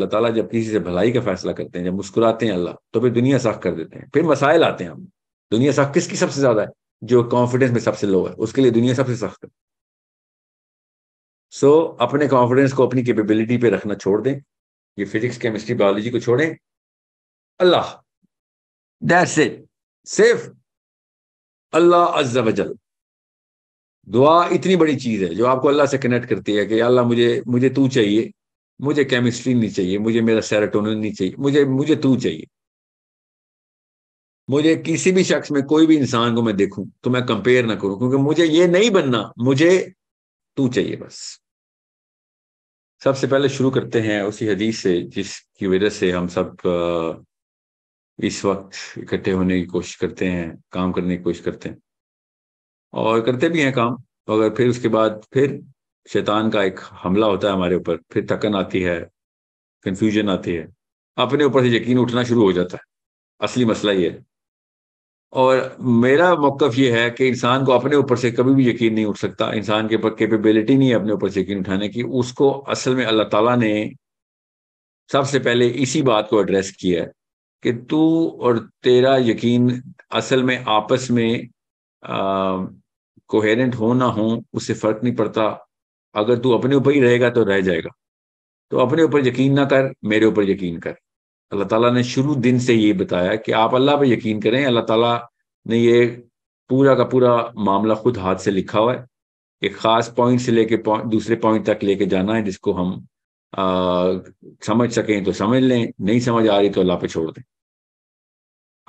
अल्लाह ताला जब किसी से भलाई का फैसला करते हैं जब मुस्कुराते हैं अल्लाह तो फिर दुनिया सख कर देते हैं फिर मसाइल आते हैं हम दुनिया सख किसकी सबसे ज्यादा है जो कॉन्फिडेंस में सबसे लो है उसके लिए दुनिया सबसे सख्त है सो so, अपने कॉन्फिडेंस को अपनी कैपेबिलिटी पे रखना छोड़ दें ये फिजिक्स केमिस्ट्री बायोलॉजी को छोड़ें अल्लाह दैट्स इट सिर्फ अल्लाह अज्जा वजल दुआ इतनी बड़ी चीज है जो आपको अल्लाह से कनेक्ट करती है कि अल्लाह मुझे मुझे तू चाहिए मुझे केमिस्ट्री नहीं चाहिए मुझे मेरा सेरोटोनिन नहीं चाहिए मुझे मुझे तू चाहिए मुझे किसी भी शख्स में कोई भी इंसान को मैं देखूं तो मैं कंपेयर ना करूं क्योंकि मुझे ये नहीं बनना मुझे तू चाहिए बस सबसे पहले शुरू करते हैं उसी हदीस से जिसकी वजह से हम सब इस वक्त इकट्ठे होने की कोशिश करते हैं काम करने की कोशिश करते हैं और करते भी हैं काम मगर फिर उसके बाद फिर शैतान का एक हमला होता है हमारे ऊपर फिर थकन आती है कन्फ्यूजन आती है अपने ऊपर से यकीन उठना शुरू हो जाता है असली मसला ये है और मेरा मौकफ ये है कि इंसान को अपने ऊपर से कभी भी यकीन नहीं उठ सकता इंसान के ऊपर कैपेबिलिटी नहीं है अपने ऊपर से यकीन उठाने की उसको असल में अल्लाह ताला ने सबसे पहले इसी बात को एड्रेस किया है कि तू और तेरा यकीन असल में आपस में कोहेरेंट हो ना हो उससे फ़र्क नहीं पड़ता अगर तू अपने ऊपर ही रहेगा तो रह जाएगा तो अपने ऊपर यकीन ना कर मेरे ऊपर यकीन कर अल्लाह ताला ने शुरू दिन से ये बताया कि आप अल्लाह पर यकीन करें अल्लाह ताला ने ये पूरा का पूरा मामला खुद हाथ से लिखा हुआ है एक ख़ास पॉइंट से लेके दूसरे पॉइंट तक लेके जाना है जिसको हम आ, समझ सकें तो समझ लें नहीं समझ आ रही तो अल्लाह पे छोड़ दें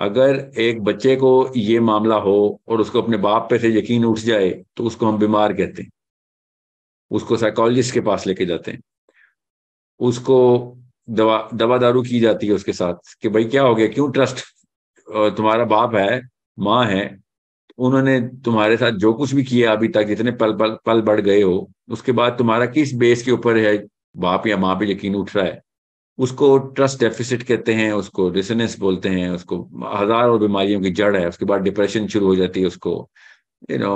अगर एक बच्चे को ये मामला हो और उसको अपने बाप पे से यकीन उठ जाए तो उसको हम बीमार कहते हैं उसको साइकोलॉजिस्ट के पास लेके जाते हैं उसको दवा दवा दारू की जाती है उसके साथ कि भाई क्या हो गया क्यों ट्रस्ट तुम्हारा बाप है माँ है उन्होंने तुम्हारे साथ जो कुछ भी किया अभी तक जितने पल पल पल बढ़ गए हो उसके बाद तुम्हारा किस बेस के ऊपर है बाप या माँ पे यकीन उठ रहा है उसको ट्रस्ट डेफिसिट कहते हैं उसको डिसनेस बोलते हैं उसको हजारों बीमारियों की जड़ है उसके बाद डिप्रेशन शुरू हो जाती है उसको यू नो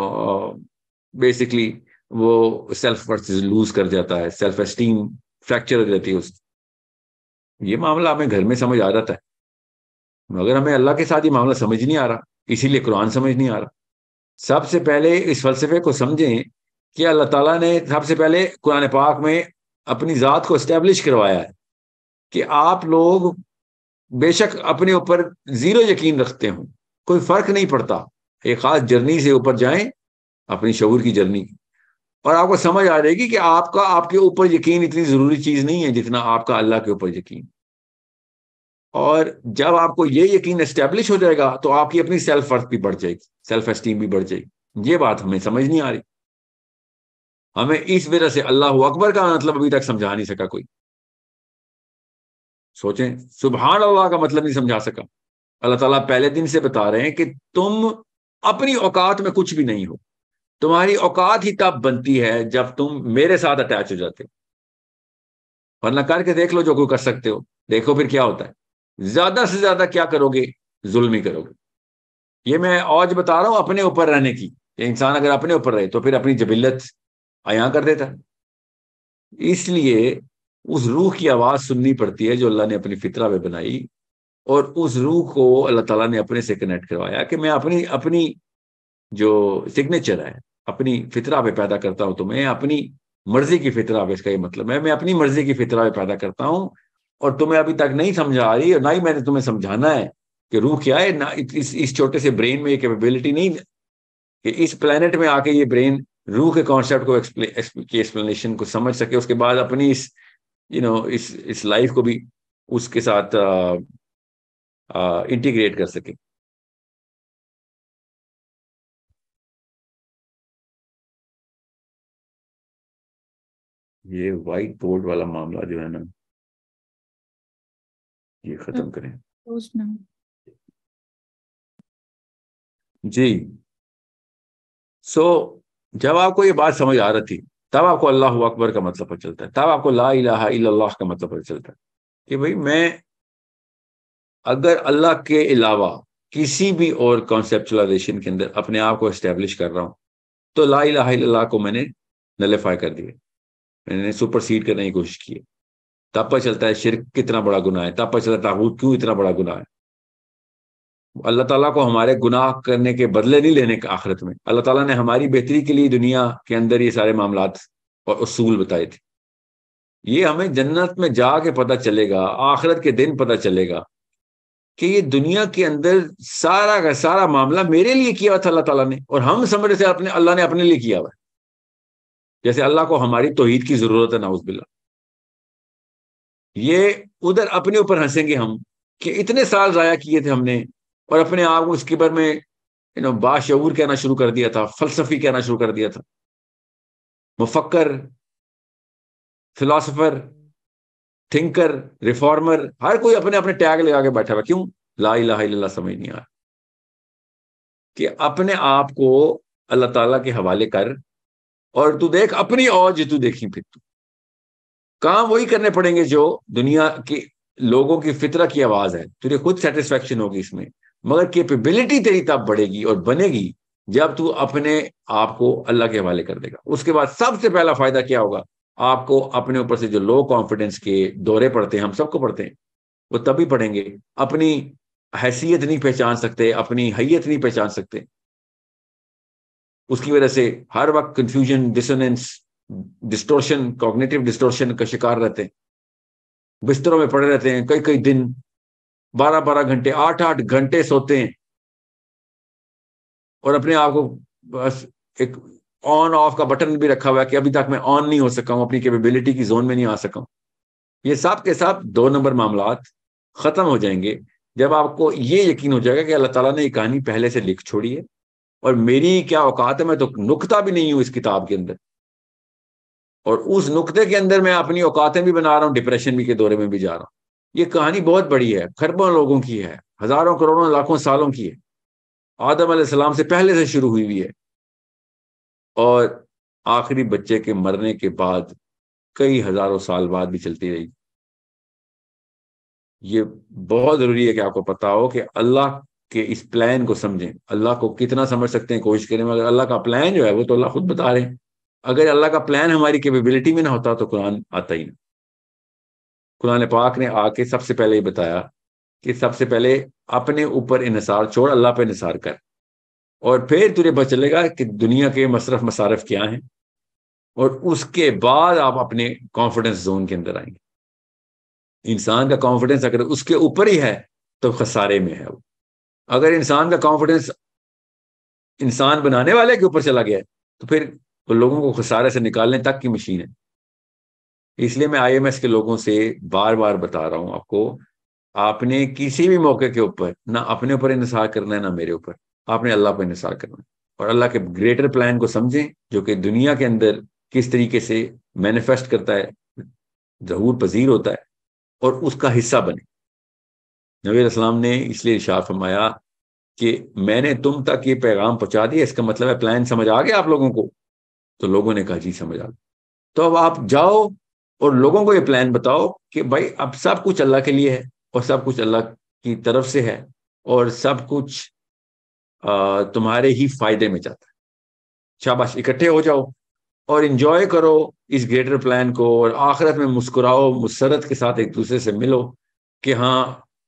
बेसिकली वो सेल्फ वर्थ लूज कर जाता है सेल्फ एस्टीम फ्रैक्चर हो जाती है उसकी ये मामला हमें घर में समझ आ जाता है मगर हमें अल्लाह के साथ ये मामला समझ नहीं आ रहा इसीलिए कुरान समझ नहीं आ रहा सबसे पहले इस फलसफे को समझें कि अल्लाह ताला ने सबसे पहले कुरान पाक में अपनी ज़ात को इस्टेब्लिश करवाया है कि आप लोग बेशक अपने ऊपर ज़ीरो यकीन रखते हों कोई फ़र्क नहीं पड़ता एक ख़ास जर्नी से ऊपर जाएं अपनी शूर की जर्नी और आपको समझ आ जाएगी कि आपका आपके ऊपर यकीन इतनी जरूरी चीज नहीं है जितना आपका अल्लाह के ऊपर यकीन और जब आपको ये यकीन एस्टेब्लिश हो जाएगा तो आपकी अपनी सेल्फ वर्थ भी बढ़ जाएगी सेल्फ एस्टीम भी बढ़ जाएगी ये बात हमें समझ नहीं आ रही हमें इस वजह से अल्लाह अकबर का मतलब अभी तक समझा नहीं सका कोई सोचें सुबहान अल्लाह का मतलब नहीं समझा सका अल्लाह ताला पहले दिन से बता रहे हैं कि तुम अपनी औकात में कुछ भी नहीं हो तुम्हारी औकात ही तब बनती है जब तुम मेरे साथ अटैच हो जाते हो वरना करके देख लो जो कोई कर सकते हो देखो फिर क्या होता है ज्यादा से ज्यादा क्या करोगे जुल्म ही करोगे ये मैं आज बता रहा हूं अपने ऊपर रहने की इंसान अगर अपने ऊपर रहे तो फिर अपनी जबिलत आया कर देता इसलिए उस रूह की आवाज सुननी पड़ती है जो अल्लाह ने अपनी फितरा में बनाई और उस रूह को अल्लाह ताला ने अपने से कनेक्ट करवाया कि मैं अपनी अपनी जो सिग्नेचर है अपनी फितरा पे पैदा करता हूं तो मैं अपनी मर्जी की फितरा पे इसका ये मतलब है मैं अपनी मर्जी की फितरा पे पैदा करता हूं और तुम्हें अभी तक नहीं समझा आ रही और ना ही मैंने तुम्हें समझाना है कि रूह क्या है ना इस इस छोटे से ब्रेन में ये कैपेबिलिटी नहीं कि इस प्लेनेट में आके ये ब्रेन रूह के कॉन्सेप्ट को एक्सप्लेनेशन को समझ सके उसके बाद अपनी इस यू नो इस इस लाइफ को भी उसके साथ इंटीग्रेट कर सके ये व्हाइट बोर्ड वाला मामला जो है ना ये खत्म करें जी सो so, जब आपको ये बात समझ आ रही थी तब आपको अल्लाह अकबर का मतलब पता चलता है तब आपको ला इलाहा इल्लल्लाह का मतलब पता चलता है कि भाई मैं अगर अल्लाह के अलावा किसी भी और कॉन्सेप्चुलाइजेशन के अंदर अपने आप को इस्टेब्लिश कर रहा हूं तो ला इलाहा इल्लल्लाह को मैंने नलीफाई कर दिया सुपर सुपरसीड करने की कोशिश की है तब पता चलता है शिरक कितना बड़ा गुनाह है तब पता चलता है ताबूत क्यों इतना बड़ा गुनाह है अल्लाह ताला को हमारे गुनाह करने के बदले नहीं लेने के आखिरत में अल्लाह ताला ने हमारी बेहतरी के लिए दुनिया के अंदर ये सारे मामला और असूल बताए थे ये हमें जन्नत में जाके पता चलेगा आखिरत के दिन पता चलेगा कि ये दुनिया के अंदर सारा का सारा मामला मेरे लिए किया हुआ था अल्लाह ताला ने और हम समझ रहे थे अपने अल्लाह ने अपने लिए किया हुआ है जैसे अल्लाह को हमारी तोहीद की जरूरत है बिल्ला ये उधर अपने ऊपर हंसेंगे हम कि इतने साल ज़ाया किए थे हमने और अपने आप को इसके बारे में यू नो बाशूर कहना शुरू कर दिया था फलसफी कहना शुरू कर दिया था मुफक्र फिलासफर थिंकर रिफॉर्मर हर कोई अपने अपने टैग लगा के बैठा हुआ क्यों ला इला समझ नहीं आ कि अपने आप को अल्लाह ताला के हवाले कर और तू देख अपनी औज तू देखी फिर तू काम वही करने पड़ेंगे जो दुनिया के लोगों की फितरा की आवाज है तुझे खुद सेटिस्फेक्शन होगी इसमें मगर केपेबिलिटी तेरी तब बढ़ेगी और बनेगी जब तू अपने आप को अल्लाह के हवाले कर देगा उसके बाद सबसे पहला फायदा क्या होगा आपको अपने ऊपर से जो लो कॉन्फिडेंस के दौरे पड़ते हैं हम सबको पढ़ते हैं वो तभी पढ़ेंगे अपनी हैसियत नहीं पहचान सकते अपनी हैयत नहीं पहचान सकते उसकी वजह से हर वक्त confusion dissonance distortion cognitive distortion का शिकार रहते हैं बिस्तरों में पड़े रहते हैं कई कई दिन बारह बारह घंटे आठ आठ घंटे सोते हैं और अपने आप को बस एक ऑन ऑफ का बटन भी रखा हुआ है कि अभी तक मैं ऑन नहीं हो सका हूं अपनी कैपेबिलिटी की जोन में नहीं आ सका हूं ये सब के साथ दो नंबर मामला खत्म हो जाएंगे जब आपको ये यकीन हो जाएगा कि अल्लाह ताला ने ये कहानी पहले से लिख छोड़ी है और मेरी क्या औकात है मैं तो नुकता भी नहीं हूं इस किताब के अंदर और उस नुकते के अंदर मैं अपनी औकातें भी बना रहा हूं डिप्रेशन भी के दौरे में भी जा रहा हूं ये कहानी बहुत बड़ी है खरबों लोगों की है हजारों करोड़ों लाखों सालों की है आदम सलाम से पहले से शुरू हुई हुई है और आखिरी बच्चे के मरने के बाद कई हजारों साल बाद भी चलती रहेगी ये बहुत जरूरी है कि आपको पता हो कि अल्लाह कि इस प्लान को समझें अल्लाह को कितना समझ सकते हैं कोशिश करें मगर अल्लाह का प्लान जो है वो तो अल्लाह खुद बता रहे हैं अगर अल्लाह का प्लान हमारी केपेबिलिटी में ना होता तो कुरान आता ही ना कुरान पाक ने आके सबसे पहले ये बताया कि सबसे पहले अपने ऊपर इसार छोड़ अल्लाह पर इसार कर और फिर तुझे पता चलेगा कि दुनिया के मशरफ मसारफ क्या हैं और उसके बाद आप अपने कॉन्फिडेंस जोन के अंदर आएंगे इंसान का कॉन्फिडेंस अगर उसके ऊपर ही है तो खसारे में है वो अगर इंसान का कॉन्फिडेंस इंसान बनाने वाले के ऊपर चला गया है तो फिर तो लोगों को खसारे से निकालने तक की मशीन है इसलिए मैं आईएमएस के लोगों से बार बार बता रहा हूं आपको आपने किसी भी मौके के ऊपर ना अपने ऊपर इंसार करना है ना मेरे ऊपर आपने अल्लाह पर इंसार करना है और अल्लाह के ग्रेटर प्लान को समझें जो कि दुनिया के अंदर किस तरीके से मैनिफेस्ट करता है जहूर पजीर होता है और उसका हिस्सा बने सलाम ने इसलिए इशार फरमाया कि मैंने तुम तक ये पैगाम पहुंचा दिया इसका मतलब है प्लान समझ आ गया आप लोगों को तो लोगों ने कहा जी समझ आ गया तो अब आप जाओ और लोगों को ये प्लान बताओ कि भाई अब सब कुछ अल्लाह के लिए है और सब कुछ अल्लाह की तरफ से है और सब कुछ तुम्हारे ही फायदे में जाता है शाबाश इकट्ठे हो जाओ और इन्जॉय करो इस ग्रेटर प्लान को और आखिरत में मुस्कुराओ मुसरत के साथ एक दूसरे से मिलो कि हाँ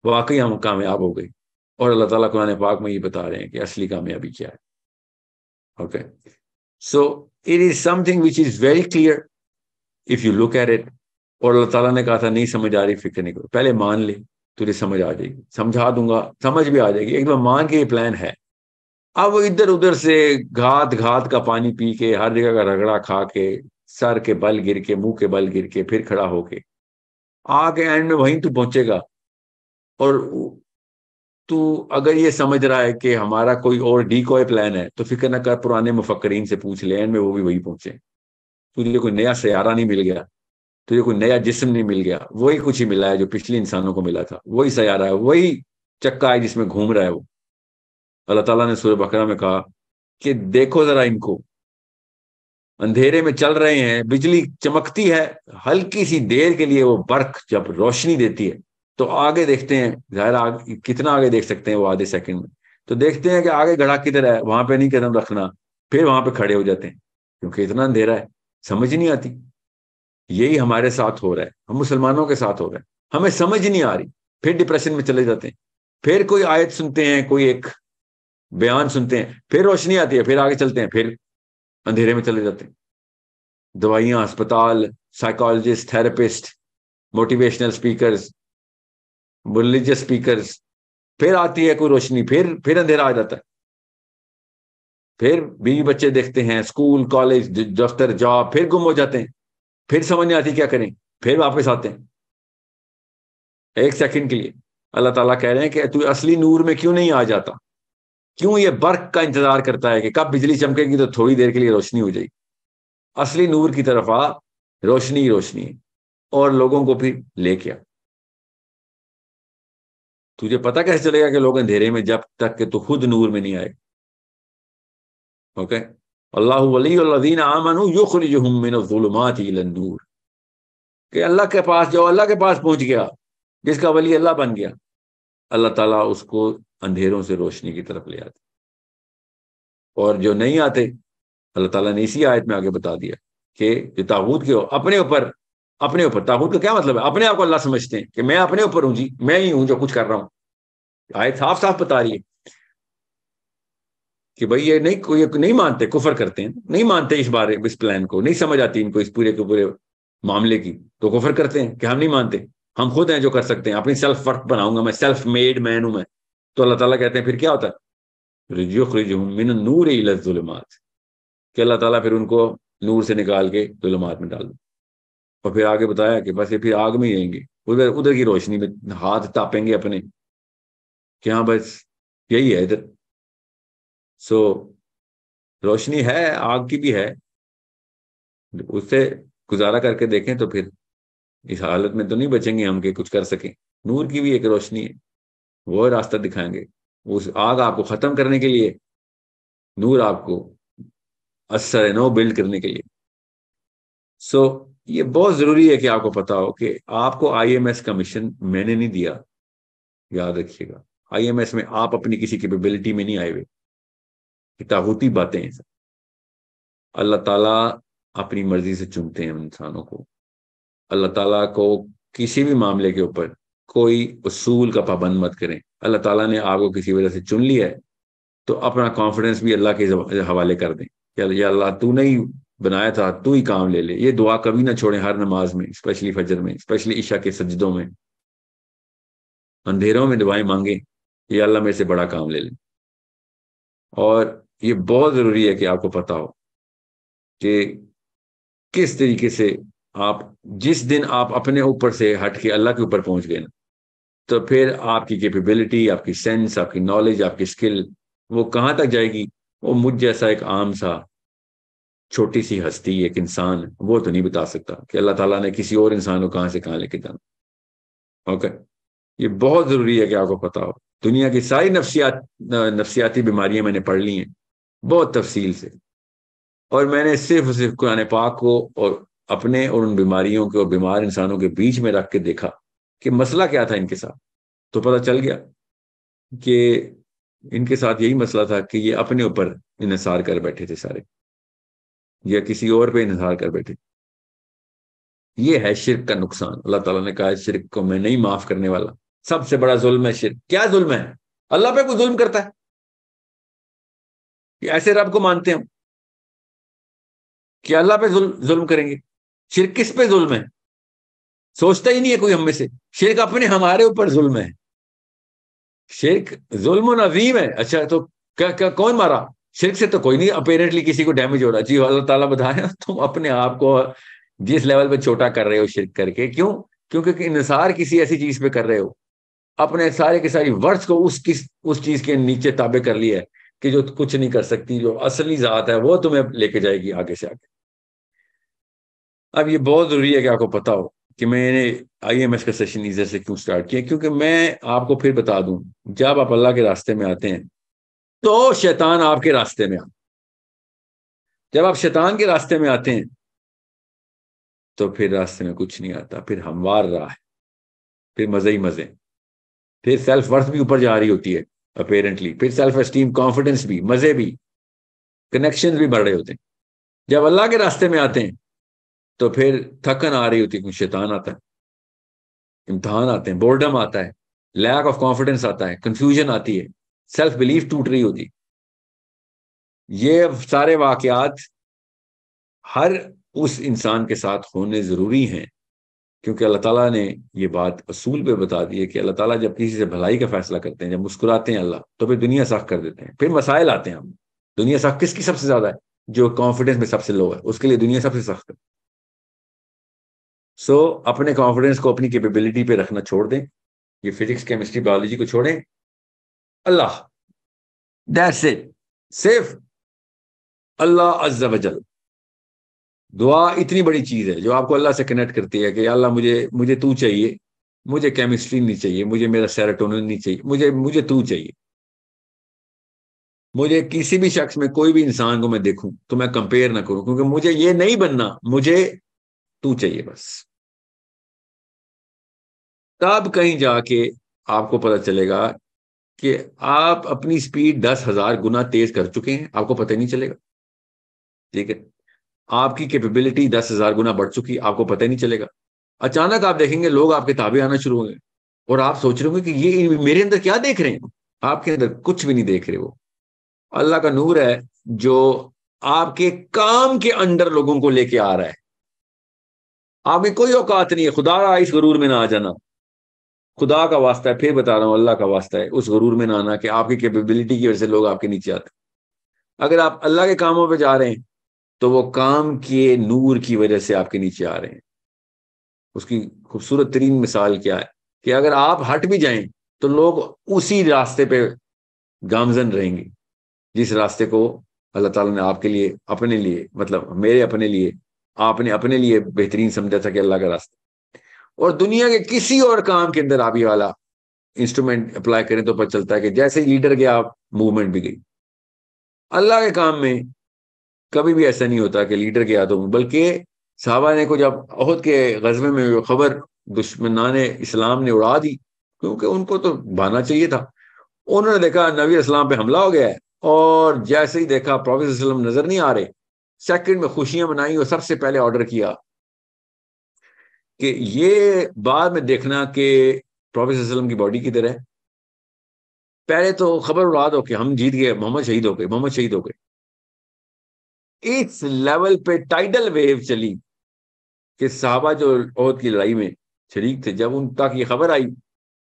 वाकई हम कामयाब हो गई और अल्लाह ताला कुरान पाक में ये बता रहे हैं कि असली कामयाबी क्या है okay so it is something which is very clear if you look at it और अल्लाह ताला ने कहा था नहीं समझ आ रही फिक्र नहीं करो पहले मान ले तुझे समझ आ जाएगी समझा दूंगा समझ भी आ जाएगी एक बार मान के ये प्लान है अब इधर उधर से घात घात का पानी पी के हर जगह का रगड़ा खा के सर के बल गिर के मुंह के बल गिर के फिर खड़ा होके आके एंड में वहीं तू पहुंचेगा और तू अगर ये समझ रहा है कि हमारा कोई और डी कोई प्लान है तो फिक्र ना कर पुराने मुफक्रीन से पूछ ले एंड में वो भी वही पहुंचे तुझे कोई नया सारा नहीं मिल गया तुझे कोई नया जिस्म नहीं मिल गया वही कुछ ही मिला है जो पिछले इंसानों को मिला था वही सयारा है वही चक्का है जिसमें घूम रहा है वो अल्लाह ताला ने सूर्य बकरा में कहा कि देखो जरा इनको अंधेरे में चल रहे हैं बिजली चमकती है हल्की सी देर के लिए वो बर्ख जब रोशनी देती है तो आगे देखते हैं जाहिर आगे कितना आगे देख सकते हैं वो आधे सेकंड में तो देखते हैं कि आगे घड़ा किधर है वहां पे नहीं कदम रखना फिर वहां पे खड़े हो जाते हैं क्योंकि इतना अंधेरा है समझ नहीं आती यही हमारे साथ हो रहा है हम मुसलमानों के साथ हो रहा है हमें समझ नहीं आ रही फिर डिप्रेशन में चले जाते हैं फिर कोई आयत सुनते हैं कोई एक बयान सुनते हैं फिर रोशनी आती है फिर आगे चलते हैं फिर अंधेरे में चले जाते हैं दवाइयां अस्पताल psychologist therapist motivational speakers religious speaker फिर आती है कोई रोशनी फिर फिर अंधेरा आ जाता है फिर बीवी बच्चे देखते हैं स्कूल कॉलेज दफ्तर जॉब फिर गुम हो जाते हैं फिर समझ नहीं आती क्या करें फिर वापस आते हैं एक सेकंड के लिए अल्लाह ताला कह रहे हैं कि तू असली नूर में क्यों नहीं आ जाता क्यों ये बर्क का इंतजार करता है कि कब बिजली चमकेगी तो थोड़ी देर के लिए रोशनी हो जाएगी असली नूर की तरफ आ रोशनी ही रोशनी और लोगों को फिर लेके आ तुझे पता कैसे चलेगा कि लोग अंधेरे में जब तक के तू खुद नूर में नहीं आए ओके अल्लाह वलीन आमन युखरजूर कि अल्लाह के पास जाओ अल्लाह के पास पहुंच गया जिसका वली अल्लाह बन गया अल्लाह ताला उसको अंधेरों से रोशनी की तरफ ले आते और जो नहीं आते अल्लाह ताला ने इसी आयत में आगे बता दिया कि जो ताबूत के हो अपने ऊपर अपने ऊपर ताकूत का क्या मतलब है अपने आप को अल्लाह समझते हैं कि मैं अपने ऊपर हूं जी मैं ही हूं जो कुछ कर रहा हूं आए साफ साफ बता रही है कि भाई ये नहीं ये नहीं मानते कुफर करते हैं नहीं मानते इस बारे इस प्लान को नहीं समझ आती इनको इस पूरे के पूरे मामले की तो कुफर करते हैं कि हम नहीं मानते हम खुद हैं जो कर सकते हैं अपनी सेल्फ वर्क बनाऊंगा मैं सेल्फ मेड मैन हूं मैं तो अल्लाह ताला कहते हैं फिर क्या होता है मिन नूर इलमात कि अल्लाह ताला फिर उनको नूर से निकाल के जुलमात में डाल दो और फिर आगे बताया कि बस ये फिर आग में ही उधर उधर की रोशनी में हाथ तापेंगे अपने कि हाँ बस यही है इधर सो रोशनी है आग की भी है उससे गुजारा करके देखें तो फिर इस हालत में तो नहीं बचेंगे हम के कुछ कर सकें नूर की भी एक रोशनी है वो रास्ता दिखाएंगे उस आग आपको खत्म करने के लिए नूर आपको असर नो बिल्ड करने के लिए सो so, ये बहुत जरूरी है कि आपको पता हो कि आपको आईएमएस कमीशन मैंने नहीं दिया याद रखिएगा आईएमएस में आप अपनी किसी कैपेबिलिटी में नहीं आए हुए किताबूती बातें हैं अल्लाह ताला अपनी मर्जी से चुनते हैं इंसानों को अल्लाह ताला को किसी भी मामले के ऊपर कोई उसूल का पाबंद मत करें अल्लाह ताला ने आपको किसी वजह से चुन लिया है तो अपना कॉन्फिडेंस भी अल्लाह के हवाले कर दें अल्लाह तू नहीं बनाया था तू ही काम ले ले ये दुआ कभी ना छोड़े हर नमाज में स्पेशली फजर में स्पेशली ईशा के सजदों में अंधेरों में दुआएं मांगे ये अल्लाह मेरे से बड़ा काम ले ले और ये बहुत जरूरी है कि आपको पता हो कि किस तरीके से आप जिस दिन आप अपने ऊपर से हट के अल्लाह के ऊपर पहुंच गए ना तो फिर आपकी कैपेबिलिटी आपकी सेंस आपकी नॉलेज आपकी स्किल वो कहाँ तक जाएगी वो मुझ जैसा एक आम सा छोटी सी हस्ती एक इंसान वो तो नहीं बता सकता कि अल्लाह ताला ने किसी और इंसान को कहाँ से कहाँ लेके जाना ओके ये बहुत जरूरी है कि आपको पता हो दुनिया की सारी नफसियात नफसियाती बीमारियां मैंने पढ़ ली हैं बहुत तफसील से और मैंने सिर्फ सिर्फ कुरान पाक को और अपने और उन बीमारियों के और बीमार इंसानों के बीच में रख के देखा कि मसला क्या था इनके साथ तो पता चल गया कि इनके साथ यही मसला था कि ये अपने ऊपर इसार कर बैठे थे सारे या किसी और पे इंतजार कर बैठे ये है शिरक का नुकसान अल्लाह ताला ने कहा शिरक को मैं नहीं माफ करने वाला सबसे बड़ा जुल्म है शिरक क्या जुल्म है अल्लाह पे कोई जुल्म करता है कि ऐसे रब को मानते हम कि अल्लाह पे जुल्म जुल्म करेंगे शिरक किस पे जुल्म है सोचता ही नहीं है कोई हमें से शिरक अपने हमारे ऊपर जुल्म है शिरक जुल्म नजीम है अच्छा तो क्या क्या कौन मारा शिरक से तो कोई नहीं अपेरेंटली किसी को डैमेज हो रहा जी अल्लाह ताला बताया तुम अपने आप को जिस लेवल पे छोटा कर रहे हो शिरक करके क्यों क्योंकि इंसार किसी ऐसी चीज पे कर रहे हो अपने सारे के सारी वर्ड्स को उस किस उस चीज के नीचे ताबे कर लिया है कि जो कुछ नहीं कर सकती जो असली जात है वो तुम्हें लेके जाएगी आगे से आगे अब ये बहुत जरूरी है कि आपको पता हो कि मैंने आई एम एस का सेशन इधर से क्यों स्टार्ट किया क्योंकि मैं आपको फिर बता दूं जब आप अल्लाह के रास्ते में आते हैं तो शैतान आपके रास्ते में आ जब आप शैतान के रास्ते में आते हैं तो फिर रास्ते में कुछ नहीं आता फिर हमवार रहा है फिर मजे ही मजे फिर सेल्फ वर्थ भी ऊपर जा रही होती है अपेरेंटली फिर सेल्फ एस्टीम कॉन्फिडेंस भी मजे भी कनेक्शन भी बढ़ रहे होते हैं जब अल्लाह के रास्ते में आते हैं तो फिर थकन आ रही होती है कुछ शैतान आता है इम्तहान आते हैं बोर्डम आता है लैक ऑफ कॉन्फिडेंस आता है कंफ्यूजन आती है सेल्फ बिलीफ टूट रही होती ये सारे वाकयात हर उस इंसान के साथ होने ज़रूरी हैं क्योंकि अल्लाह ताला ने ये बात असूल पे बता दी है कि अल्लाह ताला जब किसी से भलाई का फैसला करते हैं जब मुस्कुराते हैं अल्लाह तो फिर दुनिया सख्त कर देते हैं फिर मसाइल आते हैं हम दुनिया साख किसकी सबसे ज़्यादा है जो कॉन्फिडेंस में सबसे लो है उसके लिए दुनिया सबसे सख्त है सो so, अपने कॉन्फिडेंस को अपनी कैपेबिलिटी पे रखना छोड़ दें ये फिजिक्स केमिस्ट्री बायोलॉजी को छोड़ें Allah. That's it. सिर्फ अल्लाह अज्जा दुआ इतनी बड़ी चीज़ है जो आपको अल्लाह से कनेक्ट करती है कि अल्लाह मुझे मुझे तू चाहिए मुझे केमिस्ट्री नहीं चाहिए मुझे मेरा सेराटोनिन नहीं चाहिए मुझे मुझे तू चाहिए मुझे किसी भी शख्स में कोई भी इंसान को मैं देखूं तो मैं कंपेयर ना करूं क्योंकि मुझे ये नहीं बनना मुझे तू चाहिए बस तब कहीं जाके आपको पता चलेगा कि आप अपनी स्पीड दस हजार गुना तेज कर चुके हैं आपको पता ही नहीं चलेगा ठीक है आपकी कैपेबिलिटी दस हजार गुना बढ़ चुकी आपको पता ही नहीं चलेगा अचानक आप देखेंगे लोग आपके ताबे आना शुरू होंगे और आप सोच रहे होंगे कि ये मेरे अंदर क्या देख रहे हैं आपके अंदर कुछ भी नहीं देख रहे वो अल्लाह का नूर है जो आपके काम के अंडर लोगों को लेके आ रहा है आपकी कोई औकात नहीं है खुदा इस गरूर में ना आ जाना खुदा का वास्ता है फिर बता रहा हूँ अल्लाह का वास्ता है उस गरूर में ना आना कि आपकी कैपेबिलिटी की वजह से लोग आपके नीचे आते अगर आप अल्लाह के कामों पर जा रहे हैं तो वो काम के नूर की वजह से आपके नीचे आ रहे हैं उसकी खूबसूरत तरीन मिसाल क्या है कि अगर आप हट भी जाएं तो लोग उसी रास्ते पे गामजन रहेंगे जिस रास्ते को अल्लाह ताला ने आपके लिए अपने लिए मतलब मेरे अपने लिए आपने अपने लिए बेहतरीन समझा था कि अल्लाह का रास्ता और दुनिया के किसी और काम के अंदर आप ये वाला इंस्ट्रूमेंट अप्लाई करें तो पता चलता है कि जैसे लीडर गया मूवमेंट भी गई अल्लाह के काम में कभी भी ऐसा नहीं होता कि लीडर गया तो बल्कि साहबा ने को जब अहद के गजबे में खबर दुश्मनान इस्लाम ने उड़ा दी क्योंकि उनको तो भाना चाहिए था उन्होंने देखा नबी इस्लाम पे हमला हो गया है और जैसे ही देखा प्रोफेसर नजर नहीं आ रहे सेकंड में खुशियां मनाई और सबसे पहले ऑर्डर किया कि ये बाद में देखना कि प्रोफेसर वसलम की बॉडी किधर है पहले तो खबर उड़ा दो कि हम जीत गए मोहम्मद शहीद हो गए मोहम्मद शहीद हो गए इस लेवल पे टाइडल वेव चली कि साहबा जो औहद की लड़ाई में शरीक थे जब उन तक ये खबर आई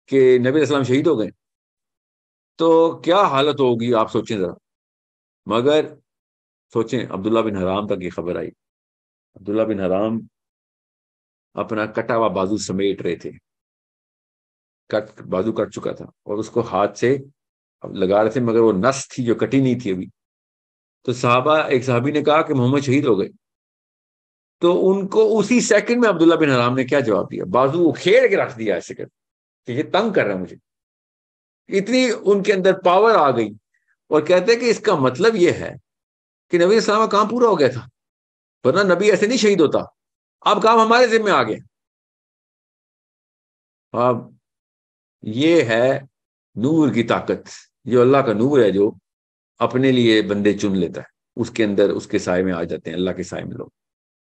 कि नबी इस्लाम शहीद हो गए तो क्या हालत होगी आप सोचें ज़रा मगर सोचें अब्दुल्ला बिन हराम तक ये खबर आई अब्दुल्ला बिन हराम अपना कटा हुआ बाजू समेट रहे थे कट बाजू कट चुका था और उसको हाथ से लगा रहे थे मगर वो नस थी जो कटी नहीं थी अभी तो साहबा एक साहबी ने कहा कि मोहम्मद शहीद हो गए तो उनको उसी सेकंड में अब्दुल्ला बिन हराम ने क्या जवाब दिया बाजू उखेड़ के रख दिया ऐसे कर कि ये तंग कर रहा है मुझे इतनी उनके अंदर पावर आ गई और कहते हैं कि इसका मतलब यह है कि नबी इस्लाम काम पूरा हो गया था वरना नबी ऐसे नहीं शहीद होता अब काम हमारे जिम्मे आ गया अब ये है नूर की ताकत जो अल्लाह का नूर है जो अपने लिए बंदे चुन लेता है उसके अंदर उसके साय में आ जाते हैं अल्लाह के साय में लोग